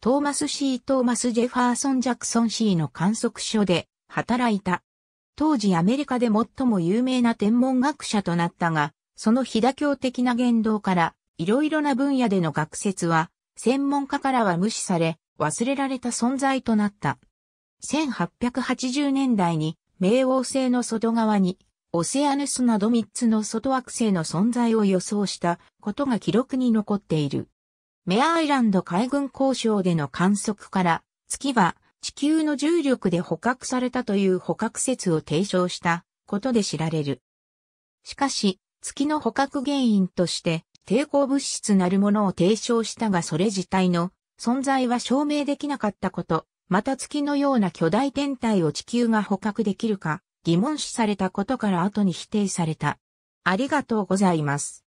トーマス C. トーマス・ジェファーソン・ジャクソン C の観測所で働いた。当時アメリカで最も有名な天文学者となったが、その飛騨協的な言動から、いろいろな分野での学説は、専門家からは無視され、忘れられた存在となった。1880年代に、冥王星の外側に、オセアヌスなど3つの外惑星の存在を予想したことが記録に残っている。メアアイランド海軍交渉での観測から、月は地球の重力で捕獲されたという捕獲説を提唱したことで知られる。しかし、月の捕獲原因として抵抗物質なるものを提唱したがそれ自体の存在は証明できなかったこと、また月のような巨大天体を地球が捕獲できるか疑問視されたことから後に否定された。ありがとうございます。